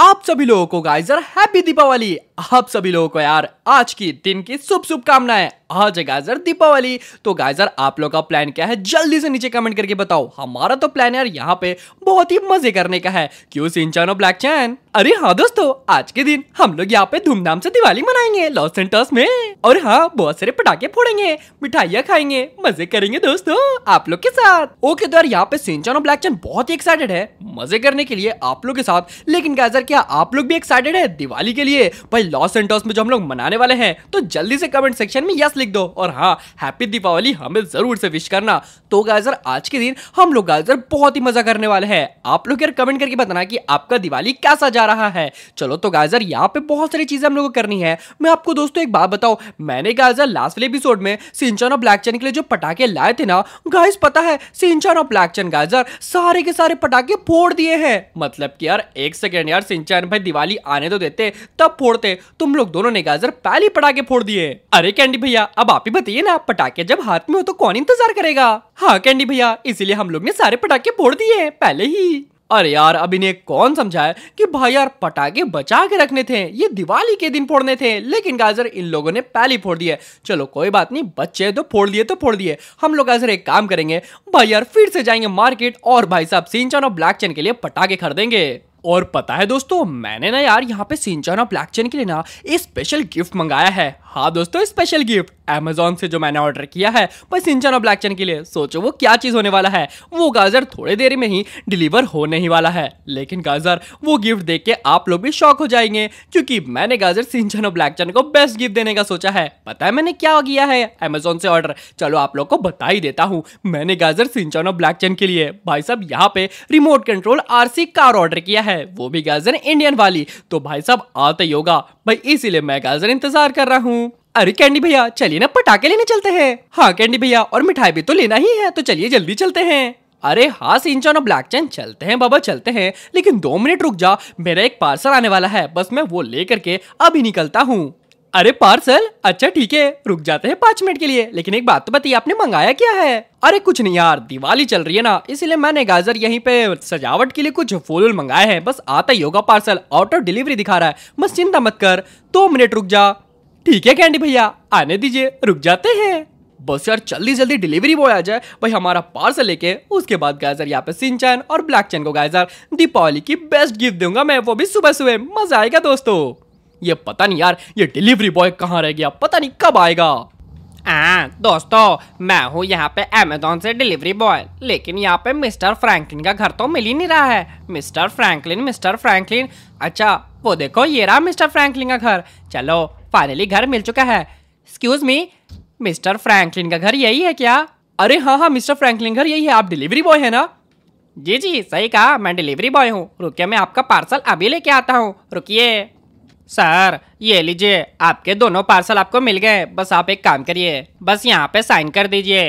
आप सभी लोगों को गाइस हैप्पी दीपावली आप सभी लोगों को यार आज की दिन की शुभ शुभकामनाएं आज है गाइजर दीपावली तो गाइजर आप लोग का प्लान क्या है जल्दी से नीचे कमेंट करके बताओ हमारा तो प्लान यार यहाँ पे बहुत ही मजे करने का है क्यों चैनो ब्लैक चैन अरे हाँ दोस्तों आज के दिन हम लोग यहाँ पे धूमधाम से दिवाली मनाएंगे लॉस सेंटर्स में और हाँ बहुत सारे पटाखे फोड़ेंगे मिठाइयाँ खाएंगे मजे करेंगे दोस्तों आप लोग के साथ ओके तो यार यहाँ पे सिंचन और ब्लैक चैन बहुत ही एक्साइटेड है मजे करने के लिए आप लोग के साथ लेकिन गाजर क्या आप लोग भी एक्साइटेड है दिवाली के लिए भाई लॉस सेंटर्स में जो हम लोग मनाने वाले हैं तो जल्दी से कमेंट सेक्शन में यस लिख दो और हाँ हैप्पी दीपावली हमें ज़रूर से विश करना तो गाजर आज के दिन हम लोग गाजर बहुत ही मज़ा करने वाले हैं आप लोग यार कमेंट करके बताना कि आपका दिवाली कैसा जा रहा है चलो तो गाजर यहाँ पे बहुत सारी चीज़ें हम लोग को करनी है मैं आपको दोस्तों एक बात बताओ मैंने गाजर लास्ट वाले एपिसोड में सिंचन और ब्लैक चैन के लिए जो पटाखे लाए थे ना गाइज पता है सिंचन और ब्लैक चैन गाजर सारे के सारे पटाखे फोड़ दिए हैं मतलब कि यार एक सेकेंड यार सिंचन भाई दिवाली आने तो देते तब फोड़ते तुम लोग दोनों ने गाजर पहले पटाखे फोड़ दिए अरे कैंडी भैया अब आप ही बताइए ना पटाखे जब हाथ में हो तो कौन इंतजार करेगा हाँ कैंडी भैया इसीलिए हम लोग ने सारे पटाखे फोड़ दिए पहले ही अरे यार अब इन्हें कौन समझाया कि भाई यार पटाखे बचा के रखने थे ये दिवाली के दिन फोड़ने थे लेकिन गाजर इन लोगों ने पहले फोड़ दिया चलो कोई बात नहीं बच्चे तो फोड़ दिए तो फोड़ दिए हम लोग गाजर एक काम करेंगे भाई यार फिर से जाएंगे मार्केट और भाई साहब सिंचन और ब्लैक चैन के लिए पटाखे खरीदेंगे और पता है दोस्तों मैंने ना यार यहाँ पे सिंचन और ब्लैक चेन के लिए ना एक स्पेशल गिफ्ट मंगाया है हाँ दोस्तों स्पेशल गिफ्ट अमेजोन से जो मैंने ऑर्डर किया है मैं सिंचन और ब्लैक चेन के लिए सोचो वो क्या चीज़ होने वाला है वो गाजर थोड़ी देर में ही डिलीवर होने ही वाला है लेकिन गाजर वो गिफ्ट देख के आप लोग भी शौक हो जाएंगे क्योंकि मैंने गाजर सिंचन और ब्लैक चेन को बेस्ट गिफ्ट देने का सोचा है पता है मैंने क्या किया है अमेजोन से ऑर्डर चलो आप लोग को बता ही देता हूँ मैंने गाजर सिंचन और ब्लैक चेन के लिए भाई साहब यहाँ पे remote control RC car order किया है है वो भी गाजर इंडियन वाली तो भाई साहब आता ही होगा भाई इसीलिए मैं गाजर इंतजार कर रहा हूँ अरे कैंडी भैया चलिए ना पटाखे लेने चलते हैं हाँ कैंडी भैया और मिठाई भी तो लेना ही है तो चलिए जल्दी चलते हैं अरे हाँ सिंचन और ब्लैक चैन चलते हैं बाबा चलते हैं लेकिन दो मिनट रुक जा मेरा एक पार्सल आने वाला है बस मैं वो लेकर के अभी निकलता हूँ अरे पार्सल अच्छा ठीक है रुक जाते हैं पाँच मिनट के लिए लेकिन एक बात तो बताइए आपने मंगाया क्या है अरे कुछ नहीं यार दिवाली चल रही है ना इसलिए मैंने गाजर यहीं पे सजावट के लिए कुछ फूल मंगाए हैं बस आता ही होगा पार्सल ऑफ डिलीवरी दिखा रहा है बस चिंता मत कर दो मिनट रुक जा ठीक है कैंडी भैया आने दीजिए रुक जाते हैं बस यार जल्दी जल्दी डिलीवरी बॉय आ जाए भाई हमारा पार्सल लेके उसके बाद गाजर यहाँ पे सिंचन और ब्लैक चैन को गाजर दीपावली की बेस्ट गिफ्ट दूंगा मैं वो भी सुबह सुबह मजा आएगा दोस्तों ये पता नहीं यार ये डिलीवरी बॉय कहाँ रह गया पता नहीं कब आएगा आ, दोस्तों मैं हूँ यहाँ पे अमेजोन से डिलीवरी बॉय लेकिन यहाँ पे मिस्टर फ्रैंकलिन का घर तो मिल ही नहीं रहा है मिस्टर फ्रैंकलिन मिस्टर फ्रैंकलिन अच्छा वो देखो ये रहा मिस्टर फ्रैंकलिन का घर चलो फाइनली घर मिल चुका है एक्सक्यूज मी मिस्टर फ्रैंकलिन का घर यही है क्या अरे हाँ हाँ मिस्टर फ्रैंकलिन घर यही है आप डिलीवरी बॉय है ना जी जी सही कहा मैं डिलीवरी बॉय हूँ रुकिए मैं आपका पार्सल अभी लेके आता हूँ रुकिए सर ये लीजिए आपके दोनों पार्सल आपको मिल गए बस आप एक काम करिए बस यहाँ पे साइन कर दीजिए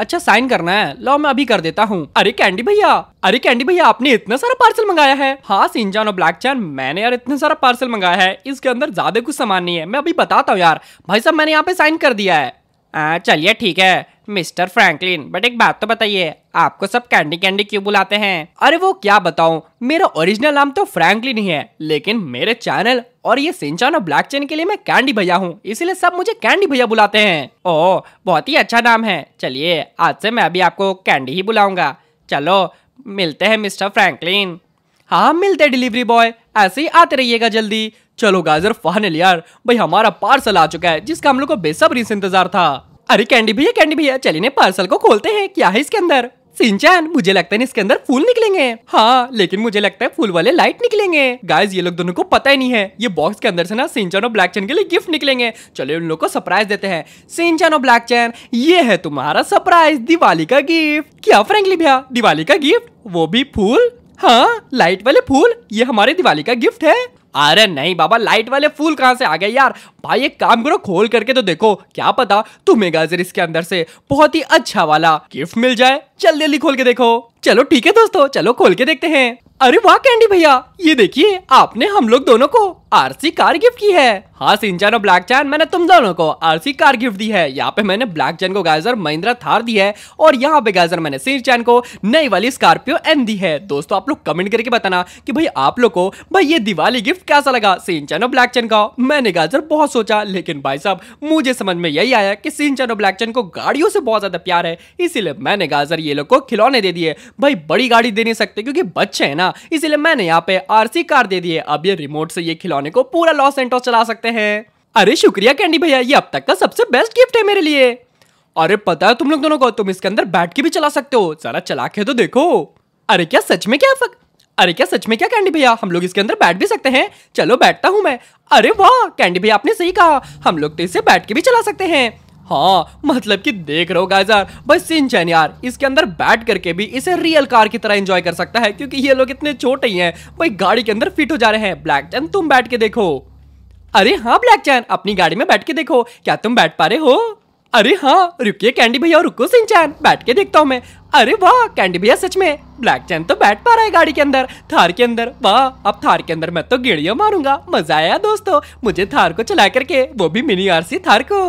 अच्छा साइन करना है लो मैं अभी कर देता हूँ अरे कैंडी भैया अरे कैंडी भैया आपने इतना सारा पार्सल मंगाया है हाँ सिंजान और ब्लैक चैन मैंने यार इतना सारा पार्सल मंगाया है इसके अंदर ज्यादा कुछ सामान नहीं है मैं अभी बताता हूँ यार भाई साहब मैंने यहाँ पे साइन कर दिया है चलिए ठीक है मिस्टर फ्रैंकलिन बट एक बात तो बताइए आपको सब कैंडी कैंडी क्यों बुलाते हैं अरे वो क्या बताऊं मेरा ओरिजिनल नाम तो फ्रैंकलिन ही है लेकिन मेरे चैनल और ये सिंचान और ब्लैक चेन के लिए मैं कैंडी भैया हूँ इसीलिए सब मुझे कैंडी भैया बुलाते हैं ओह बहुत ही अच्छा नाम है चलिए आज से मैं अभी आपको कैंडी ही बुलाऊंगा चलो मिलते हैं मिस्टर फ्रैंकलिन हाँ मिलते डिलीवरी बॉय ऐसे ही आते रहिएगा जल्दी चलो गाजर फाइनल यार भाई हमारा पार्सल आ चुका है जिसका हम लोग को बेसब्री से इंतजार था अरे कैंडी भैया कैंडी भैया चलिए पार्सल को खोलते हैं क्या है इसके अंदर सिंचान मुझे लगता है इसके अंदर फूल निकलेंगे हाँ लेकिन मुझे लगता है फूल वाले लाइट निकलेंगे गाइस ये लोग दोनों को पता ही नहीं है ये बॉक्स के अंदर से ना सिंचान और ब्लैक चैन के लिए गिफ्ट निकलेंगे चलो उन लोग को सरप्राइज देते हैं सिंचान और ब्लैक चैन ये है तुम्हारा सरप्राइज दिवाली का गिफ्ट क्या फ्रेंकली भैया दिवाली का गिफ्ट वो भी फूल हाँ लाइट वाले फूल ये हमारे दिवाली का गिफ्ट है अरे नहीं बाबा लाइट वाले फूल कहाँ से आ गए यार भाई एक काम करो खोल करके तो देखो क्या पता तुम्हें गाजर इसके अंदर से बहुत ही अच्छा वाला गिफ्ट मिल जाए जल्दी जल्दी खोल के देखो चलो ठीक है दोस्तों चलो खोल के देखते हैं अरे वाह कैंडी भैया ये देखिए आपने हम लोग दोनों को आरसी कार गिफ्ट की है हाँ सिंचान और ब्लैक चैन मैंने तुम दोनों को आरसी कार गिफ्ट दी है यहाँ पे मैंने ब्लैक चैन को गाइजर महिंद्रा थार दी है और यहाँ पे गाइजर मैंने सिंचान को नई वाली स्कॉर्पियो एन दी है दोस्तों आप लोग कमेंट करके बताना की भाई आप लोग को भाई ये दिवाली गिफ्ट कैसा लगा सिंचान और ब्लैक चैन का मैंने गाइजर बहुत सोचा लेकिन भाई साहब मुझे समझ में यही आया की सिंचन और ब्लैक चैन को गाड़ियों से बहुत ज्यादा प्यार है इसीलिए मैंने गाइजर ये लोग को खिलौने दे दिए भाई बड़ी गाड़ी दे नहीं सकते क्योंकि बच्चे है ना था इसलिए मैंने यहाँ पे आरसी कार दे दी अब ये रिमोट से ये खिलौने को पूरा लॉस एंटोस चला सकते हैं अरे शुक्रिया कैंडी भैया ये अब तक का सबसे बेस्ट गिफ्ट है मेरे लिए अरे पता है तुम लोग दोनों को तुम इसके अंदर बैठ के भी चला सकते हो जरा चला के तो देखो अरे क्या सच में क्या फक अरे क्या सच में क्या कैंडी भैया हम लोग इसके अंदर बैठ भी सकते हैं चलो बैठता हूँ मैं अरे वाह कैंडी भैया आपने सही कहा हम लोग तो इसे बैठ के भी चला सकते हैं हाँ मतलब कि देख रहे हो गाइस यार चैन यार इसके अंदर बैठ करके भी इसे रियल कार की तरह एंजॉय कर सकता है क्योंकि ये लोग इतने छोटे ही हैं भाई गाड़ी के अंदर फिट हो जा रहे हैं ब्लैक चैन तुम बैठ के देखो अरे हाँ ब्लैक चैन अपनी गाड़ी में बैठ के देखो क्या तुम बैठ पा रहे हो अरे हाँ रुकिए कैंडी भैया रुको सिंचान बैठ के देखता हूँ मैं अरे वाह कैंडी भैया सच में ब्लैक चैन तो बैठ पा रहा है गाड़ी के अंदर थार के अंदर वाह अब थार के अंदर मैं तो गेड़िया मारूंगा मजा आया दोस्तों मुझे थार को चला करके वो भी मिनी आरसी थार को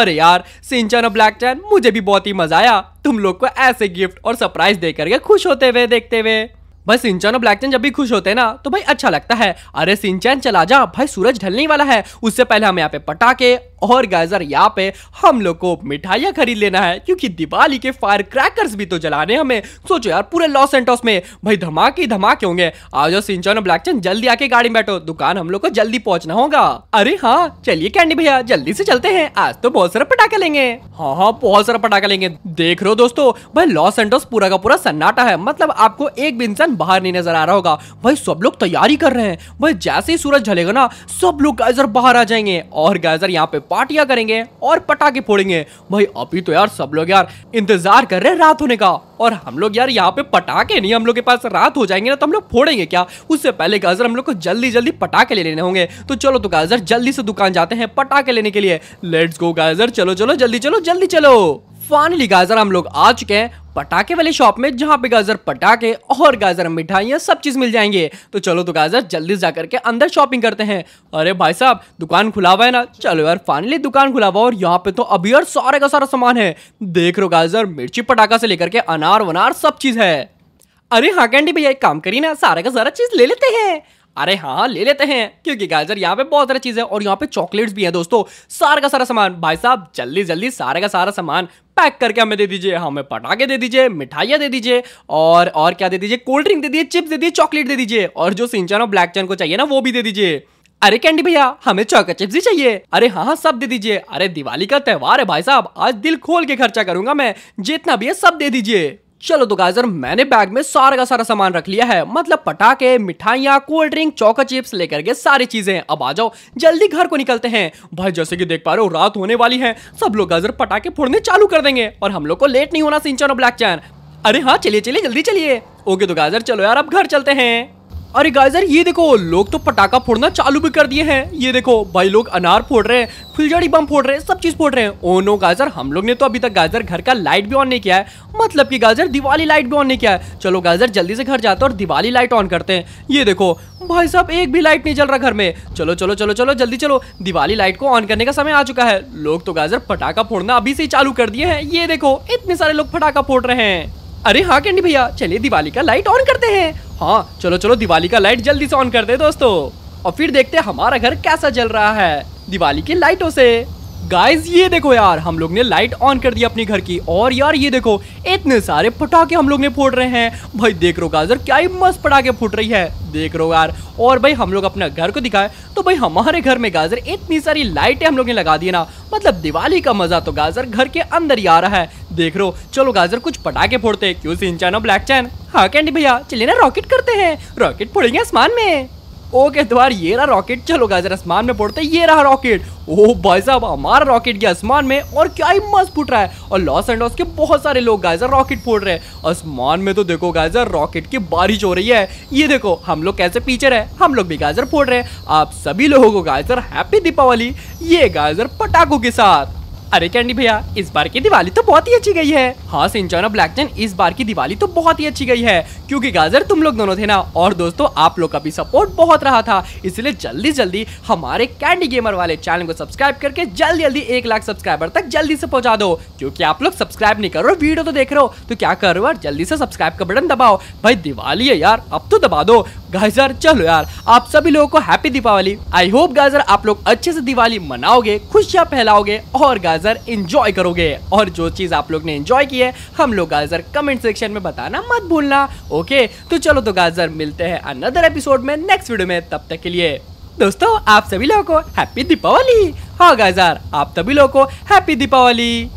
अरे यार सिंचन और ब्लैक चैन मुझे भी बहुत ही मजा आया तुम लोग को ऐसे गिफ्ट और सरप्राइज दे करके खुश होते हुए देखते हुए भाई सिंचन और ब्लैक चैन जब भी खुश होते हैं ना तो भाई अच्छा लगता है अरे सिंचन चला जा भाई सूरज ढलने वाला है उससे पहले हम यहाँ पे पटाखे और गाइजर यहाँ पे हम लोग को मिठाइयाँ खरीद लेना है क्योंकि दिवाली के फायर क्रैकर्स भी तो जलाने हमें सोचो यार पूरे लॉस एंटॉस में भाई धमाके धमाके होंगे आ जाओ सिंचन ब्लैकचन जल्दी आके गाड़ी में बैठो दुकान हम लोग को जल्दी पहुंचना होगा अरे हाँ चलिए कैंडी भैया जल्दी से चलते हैं आज तो बहुत सारा पटाखे लेंगे हाँ हाँ बहुत सारा पटाखा लेंगे देख रहे हो दोस्तों भाई लॉस एंटोस पूरा का पूरा सन्नाटा है मतलब आपको एक भी इंसान बाहर नहीं नजर आ रहा होगा भाई सब लोग तैयारी कर रहे हैं भाई जैसे ही सूरज झलेगा ना सब लोग गाइजर बाहर आ जाएंगे और गाइजर यहाँ पे पार्टियां करेंगे और पटाखे फोड़ेंगे भाई अभी तो यार सब लोग यार इंतजार कर रहे हैं रात होने का और हम लोग यार यहाँ पे पटाखे नहीं हम लोग के पास रात हो जाएंगे ना तो हम लोग फोड़ेंगे क्या उससे पहले गाजर हम लोग को जल्दी जल्दी पटाखे ले लेने होंगे तो चलो तो गाजर जल्दी से दुकान जाते हैं पटाखे लेने के लिए लेट्स गो गाजर चलो चलो जल्दी चलो जल्दी चलो फाइनली गाजर हम लोग आ चुके हैं पटाखे वाले शॉप में जहाँ पे गाजर पटाखे और गाजर मिठाइयाँ सब चीज़ मिल जाएंगे तो चलो तो गाजर जल्दी जा करके अंदर शॉपिंग करते हैं अरे भाई साहब दुकान खुला हुआ है ना चलो यार फाइनली दुकान खुला हुआ और यहाँ पे तो अभी और सारे का सारा सामान है देख रो गाजर मिर्ची पटाखा से लेकर के अनार वनार सब चीज़ है अरे हाँ कैंडी भैया एक काम करिए ना सारा का सारा चीज़ ले लेते हैं अरे हाँ ले लेते हैं क्योंकि गाजर यहाँ पे बहुत सारी चीजें और यहाँ पे चॉकलेट्स भी है दोस्तों सारा का सारा सामान भाई साहब जल्दी जल्दी सारे का सारा सामान पैक करके हमें दे दीजिए हाँ, हमें पटाखे दे दीजिए मिठाइयाँ दे दीजिए और और क्या दे दीजिए कोल्ड ड्रिंक दे दीजिए चिप्स दे दीजिए चॉकलेट दे दीजिए और जो सिंचन और ब्लैक चैन को चाहिए ना वो भी दे दीजिए अरे कैंडी भैया हमें चौका चिप्स ही चाहिए अरे हाँ हाँ सब दे दीजिए अरे दिवाली का त्यौहार है भाई साहब आज दिल खोल के खर्चा करूंगा मैं जितना भी है सब दे दीजिए चलो तो गाजर मैंने बैग में सारा का सारा सामान रख लिया है मतलब पटाखे मिठाइयाँ कोल्ड ड्रिंक चौका चिप्स लेकर के सारी चीजें अब आ जाओ जल्दी घर को निकलते हैं भाई जैसे कि देख पा रहे हो रात होने वाली है सब लोग गाजर पटाखे फोड़ने चालू कर देंगे और हम लोग को लेट नहीं होना सिंचन और ब्लैक चैन अरे हाँ चलिए चलिए जल्दी चलिए ओके तो गाजर चलो यार अब घर चलते हैं अरे गाइस यार ये देखो लोग तो पटाखा फोड़ना चालू भी कर दिए हैं ये देखो भाई लोग अनार फोड़ रहे हैं फुलझड़ी बम फोड़ रहे हैं सब चीज फोड़ रहे हैं ओ नो गाजर हम लोग ने तो अभी तक गाजर घर का लाइट भी ऑन नहीं किया है मतलब कि गाजर दिवाली लाइट भी ऑन नहीं किया है चलो गाजर जल्दी से घर जाते हैं और दिवाली लाइट ऑन करते हैं ये देखो भाई साहब एक भी लाइट नहीं चल रहा घर में चलो चलो चलो चलो जल्दी चलो दिवाली लाइट को ऑन करने का समय आ चुका है लोग तो गाजर पटाखा फोड़ना अभी से चालू कर दिए हैं ये देखो इतने सारे लोग पटाखा फोड़ रहे हैं अरे हाँ कैंडी भैया चलिए दिवाली का लाइट ऑन करते हैं हाँ चलो चलो दिवाली का लाइट जल्दी से ऑन करते हैं दोस्तों और फिर देखते हैं हमारा घर कैसा जल रहा है दिवाली की लाइटों से गाइस ये देखो यार हम लोग ने लाइट ऑन कर दी अपने घर की और यार ये देखो इतने सारे पटाखे हम लोग ने फोड़ रहे हैं भाई देख रो गाजर क्या ही मस्त पटाखे फूट रही है देख रो यार और भाई हम लोग अपना घर को दिखाए तो भाई हमारे घर में गाजर इतनी सारी लाइटें हम लोग ने लगा दी ना मतलब दिवाली का मजा तो गाजर घर के अंदर ही आ रहा है देख रो चलो गाजर कुछ पटाखे फोड़ते क्यों सिंचान और ब्लैक चैन हाँ कैंडी भैया चलिए ना रॉकेट करते हैं रॉकेट फोड़ेंगे आसमान में ओके द्वार ये रहा रॉकेट चलो गाजर आसमान में फोड़ते ये रहा रॉकेट ओ भाई साहब हमारा रॉकेट गया आसमान में और क्या ही मस्त फूट रहा है और लॉस एंडोस के बहुत सारे लोग गाजर रॉकेट फोड़ रहे हैं आसमान में तो देखो गाजर रॉकेट की बारिश हो रही है ये देखो हम लोग कैसे पीछे रहे हम लोग भी गाजर फोड़ रहे हैं आप सभी लोगों को गाजर हैप्पी दीपावली ये गाजर पटाखों के साथ अरे कैंडी भैया इस बार की दिवाली तो बहुत ही अच्छी गई है हाँ सिंचन और ब्लैकचन इस बार की दिवाली तो बहुत ही अच्छी गई है क्योंकि गाजर तुम लोग दोनों थे ना और दोस्तों आप लोग का भी सपोर्ट बहुत रहा था इसलिए जल्दी जल्दी हमारे कैंडी गेमर वाले चैनल को सब्सक्राइब करके जल्दी जल्दी एक लाख सब्सक्राइबर तक जल्दी से पहुंचा दो क्योंकि आप लोग सब्सक्राइब नहीं करो वीडियो तो देख रहे हो तो क्या करो यार जल्दी से सब्सक्राइब का बटन दबाओ भाई दिवाली है यार अब तो दबा दो गाजर चलो यार आप सभी लोगों को हैप्पी दिवाली आई होप गाजर आप लोग अच्छे से दिवाली मनाओगे खुशियां फैलाओगे और गाजर गाजर इंजॉय करोगे और जो चीज़ आप लोग ने इंजॉय की है हम लोग गाजर कमेंट सेक्शन में बताना मत भूलना ओके तो चलो तो गाजर मिलते हैं अनदर एपिसोड में नेक्स्ट वीडियो में तब तक के लिए दोस्तों आप सभी लोगों को हैप्पी दीपावली हाँ गाजर आप सभी लोगों को हैप्पी दीपावली